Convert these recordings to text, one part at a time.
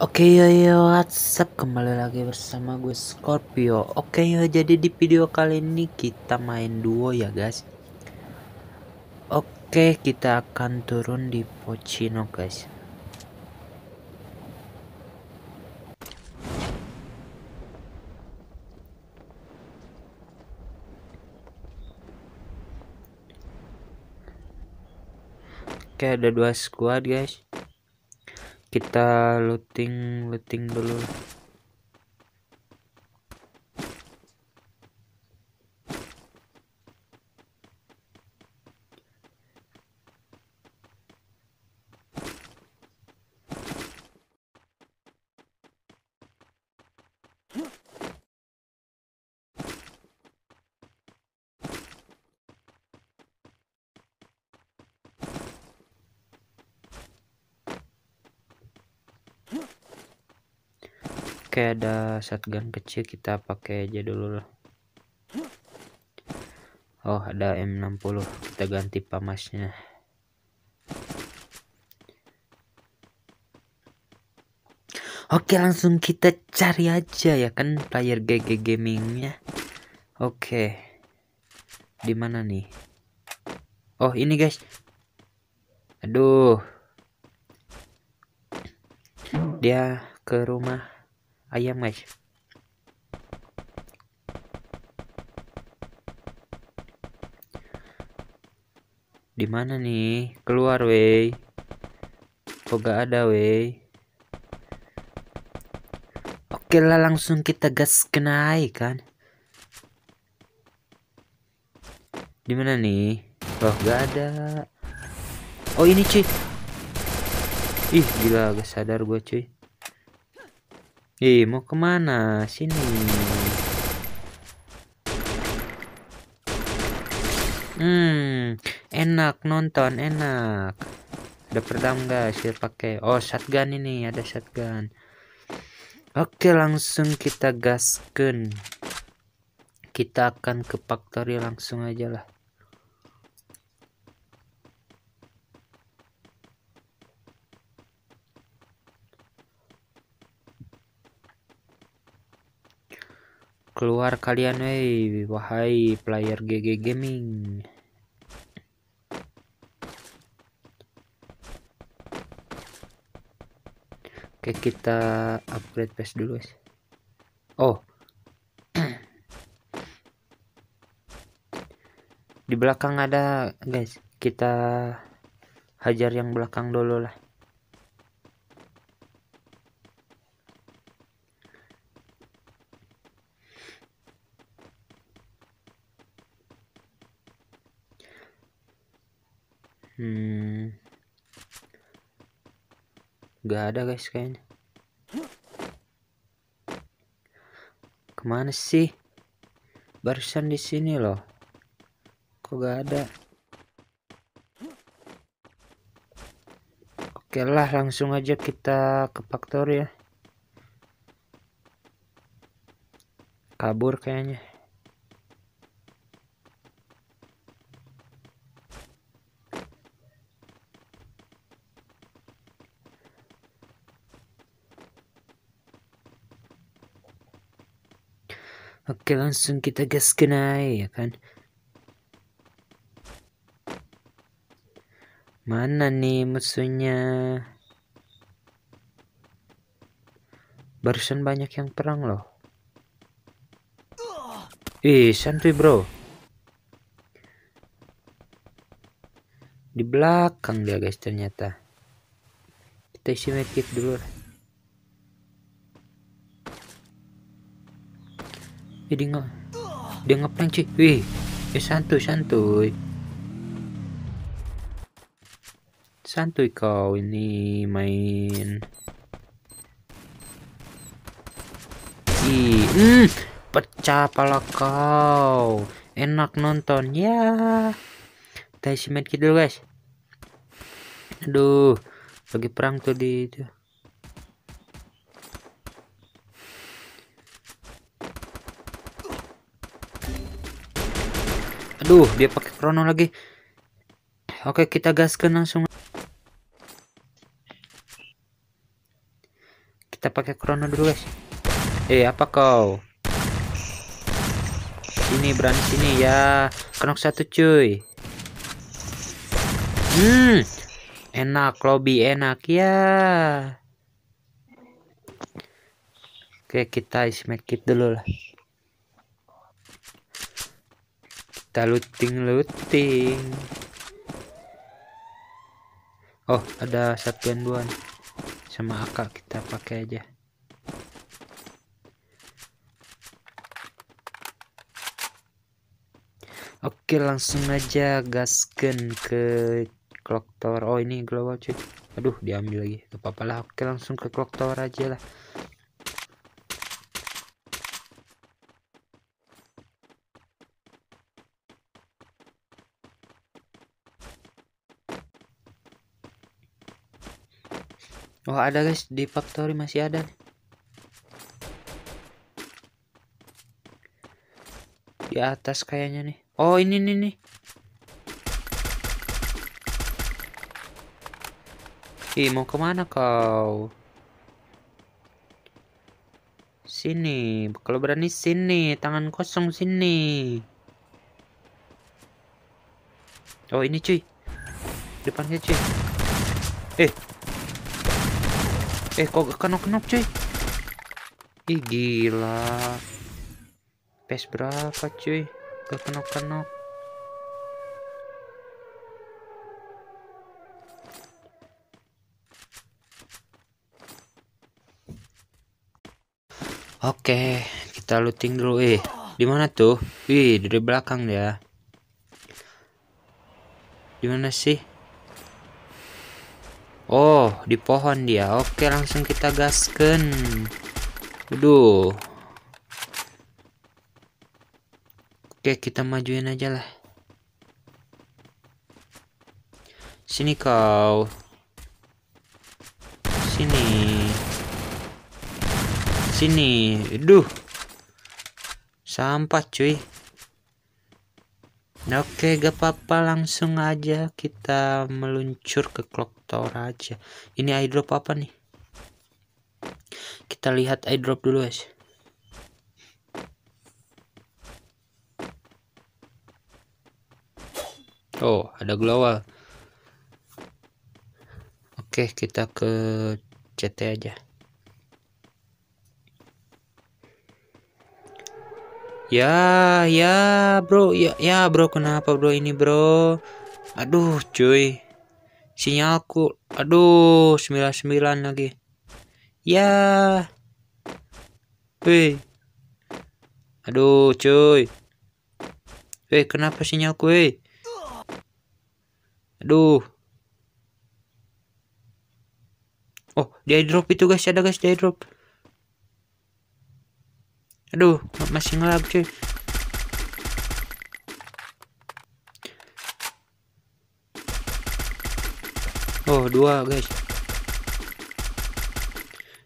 Oke okay, yo yo what's up kembali lagi bersama gue Scorpio Oke okay, yo jadi di video kali ini kita main duo ya guys Oke okay, kita akan turun di Pochino guys Oke ada dua squad guys kita looting looting dulu Oke ada shotgun kecil kita pakai aja dulu lah. Oh ada M60 kita ganti pamasnya. Oke langsung kita cari aja ya kan player GG gamingnya. Oke di mana nih? Oh ini guys. Aduh dia ke rumah ayam guys di mana nih keluar wey kok gak ada wey oke lah langsung kita gas kenai kan di mana nih oh gak ada oh ini cuy ih gila gak sadar gue cuy Ih, mau kemana? Sini. Hmm, enak nonton, enak. Udah pertama guys, sih pakai. Oh, shotgun ini, ada shotgun. Oke, langsung kita gaskan. Kita akan ke factory langsung aja lah. Keluar kalian wey wahai player GG Gaming. Oke, kita upgrade base dulu, guys. Oh. Di belakang ada, guys. Kita hajar yang belakang dulu lah. hmm nggak ada guys kayaknya kemana sih barusan di sini loh kok gak ada oke lah langsung aja kita ke faktor ya kabur kayaknya oke langsung kita gas kenai ya kan mana nih musuhnya barusan banyak yang perang loh ih santuy bro di belakang dia guys ternyata kita isi medkit dulu jadi nggak, dia ngeprank cuy wih ya santuy santuy santuy kau ini main ih mm, pecah pala kau enak nonton ya kita isi dulu guys aduh lagi perang tuh di itu tuh dia pakai krono lagi. Oke, kita gaskan langsung. Kita pakai krono dulu, guys. Eh, apa kau? ini berani sini ya. Kenok satu, cuy. Hmm. Enak, lobby enak ya. Oke, kita ismet kit dulu lah. Kita looting-looting. Oh, ada satuan duan. Sama akak kita pakai aja. Oke, langsung aja gasken ke clock tower. Oh, ini global cuy. Aduh, diambil lagi. apa-apa Oke, langsung ke clock tower aja lah. Oh ada guys di factory masih ada nih. Di atas kayaknya nih. Oh ini nih nih. Ih mau kemana kau? Sini, kalau berani sini, tangan kosong sini. Oh ini cuy, depannya cuy. Eh, Eh kok kenok kenok cuy? Ih gila. Pes berapa cuy? Gak kenok kenok. Oke, kita looting dulu. Eh, di mana tuh? Wih, dari belakang dia. Di mana sih? Oh, di pohon dia. Oke, langsung kita gaskan. Aduh. Oke, kita majuin aja lah. Sini kau. Sini. Sini. Aduh. Sampah cuy. Oke, oke, gak apa-apa, langsung aja kita meluncur ke clock tower aja. Ini airdrop apa nih? Kita lihat airdrop dulu, guys. Oh, ada global. Oke, kita ke CT aja. Ya, ya, bro. Ya, ya, bro. Kenapa, bro? Ini, bro. Aduh, cuy. Sinyalku. Aduh, 99 lagi. Ya. Wih. Aduh, cuy. Wih, kenapa sinyalku, wih? Aduh. Oh, dia drop itu guys, ada guys, dia drop. Aduh, masih ngelag cuy. Oh, dua guys.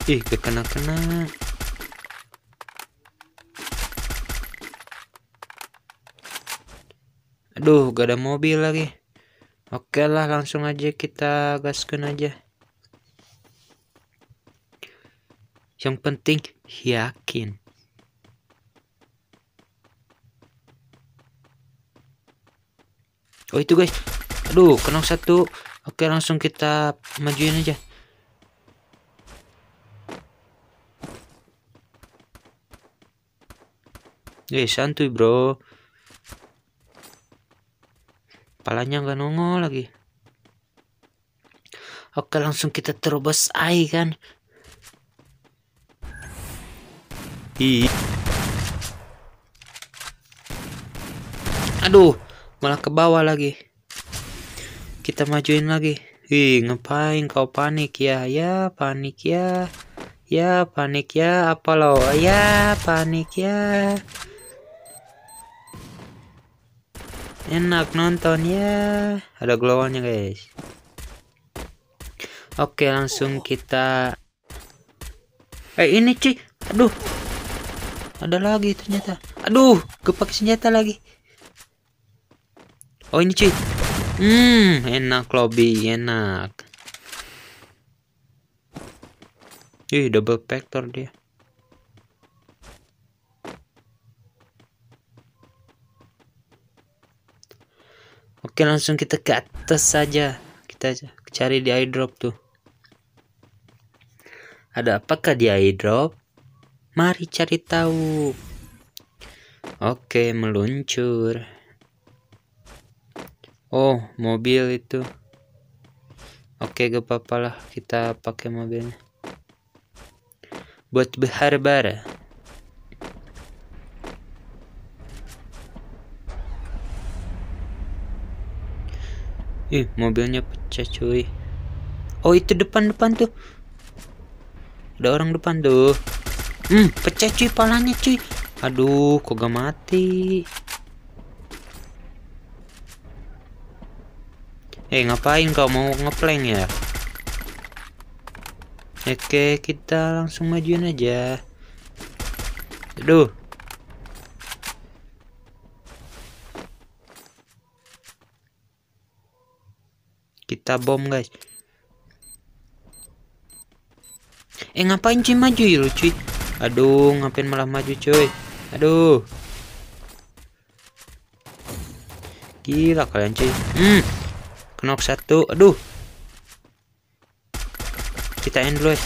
Ih, gak kena-kena. Aduh, gak ada mobil lagi. Oke lah, langsung aja kita gaskan aja. Yang penting yakin. oh itu guys aduh kena satu oke langsung kita majuin aja Eh santuy bro Palanya nggak nongol lagi Oke langsung kita terobos ai kan Ih. Aduh malah ke bawah lagi kita majuin lagi Ih, ngapain kau panik ya? Ya, panik ya. Ya, panik ya. Apa lo? Ya, panik ya. Enak nonton ya. Ada glowannya, guys. Oke, langsung kita Eh, ini, cuy Aduh. Ada lagi ternyata. Aduh, kepake senjata lagi. Oh ini cuy. Hmm, enak lobby, enak. Ih, double factor dia. Oke, langsung kita ke atas saja. Kita cari di airdrop tuh. Ada apakah di airdrop? Mari cari tahu. Oke, meluncur oh mobil itu oke gak apa-apa lah kita pakai mobilnya buat berharbar Ih, mobilnya pecah cuy. Oh, itu depan-depan tuh. Ada orang depan tuh. Hmm, pecah cuy palanya cuy. Aduh, kok gak mati? Eh ngapain kau mau ngeplank ya? Oke kita langsung majuin aja. Aduh. Kita bom guys. Eh ngapain cuy maju ya cuy? Aduh ngapain malah maju cuy? Aduh. Gila kalian cuy. Hmm knock satu aduh kita end dulu eh.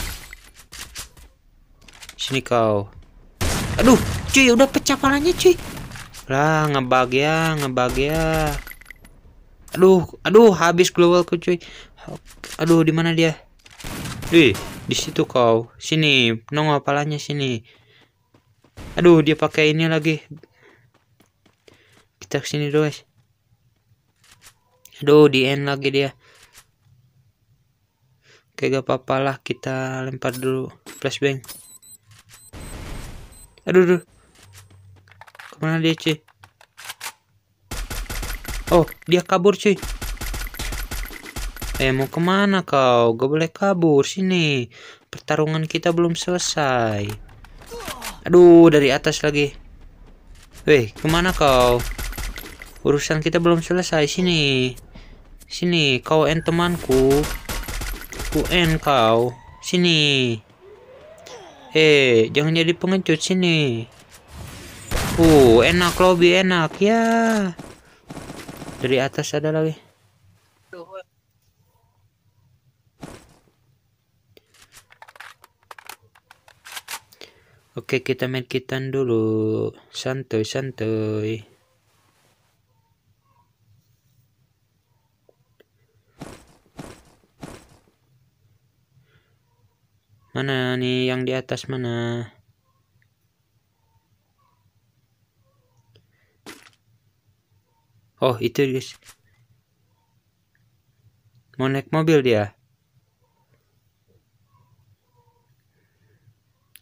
sini kau aduh cuy udah pecah palanya cuy lah ngebug ya ngebug ya aduh aduh habis globalku cuy aduh di mana dia Wih, di situ kau. Sini, nongol palanya sini. Aduh, dia pakai ini lagi. Kita kesini dulu, guys. Aduh, di end lagi dia. Oke, gak apa-apa lah. Kita lempar dulu flashbang. Aduh, aduh. Kemana dia, cuy? Oh, dia kabur, cuy. Eh, mau kemana kau? Gak boleh kabur. Sini. Pertarungan kita belum selesai. Aduh, dari atas lagi. Weh, kemana kau? Urusan kita belum selesai. Sini. Sini, kau en temanku. Ku en kau. Sini. Eh, jangan jadi pengecut sini. Uh, enak lobby enak ya. Dari atas ada lagi. Oke, kita main kitan dulu. Santuy, santuy. Mana nih yang di atas mana? Oh, itu guys. Mau naik mobil dia.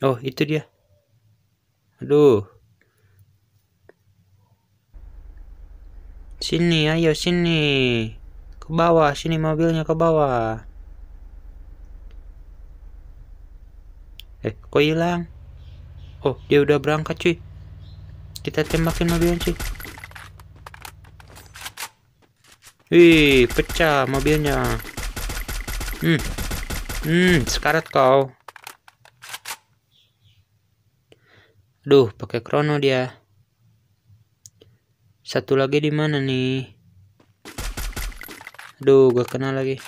Oh, itu dia. Aduh. Sini, ayo sini. Ke bawah, sini mobilnya ke bawah. Eh, kok hilang? Oh, dia udah berangkat cuy. Kita tembakin mobilnya cuy. Wih, pecah mobilnya. Hmm. Hmm, sekarat kau. Duh, pakai krono dia. Satu lagi di mana nih? Aduh, gue kenal lagi.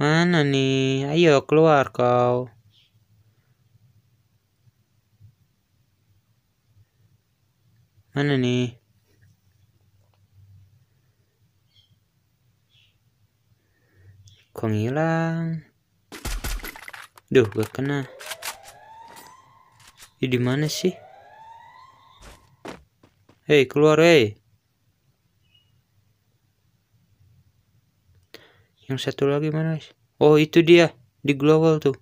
Mana nih? Ayo keluar kau. Mana nih? Kok ngilang? Duh, gak kena. Ini di mana sih? Hei, keluar, hei. Yang satu lagi mana? Oh itu dia di global tuh.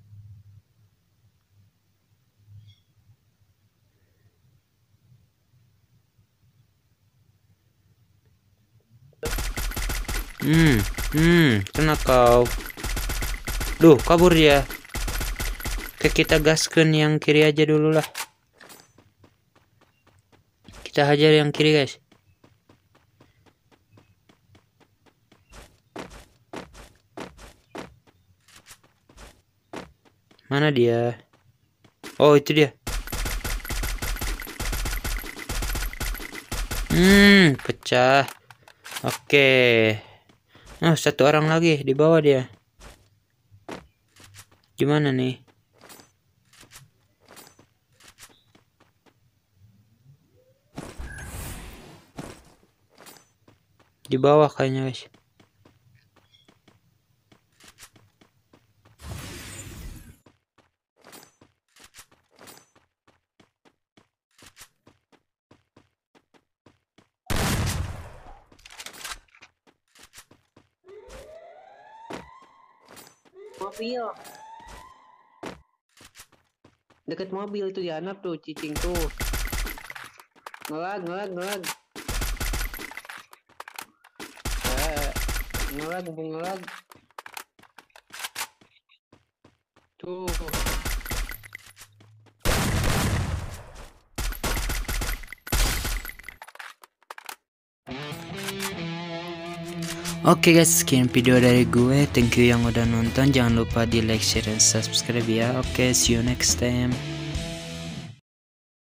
Hmm, hmm, kena kau. Duh, kabur dia. Oke, kita gaskan yang kiri aja dulu lah. Kita hajar yang kiri, guys. Mana dia? Oh, itu dia. Hmm, pecah. Oke. Nah, oh, satu orang lagi di bawah dia. Gimana nih? Di bawah kayaknya, guys. deket mobil itu anak tuh cicing tuh ngelag ngelag ngelag eh, ngelag ngelag tuh Oke okay guys, sekian video dari gue. Thank you yang udah nonton. Jangan lupa di like, share, dan subscribe ya. Oke, okay, see you next time.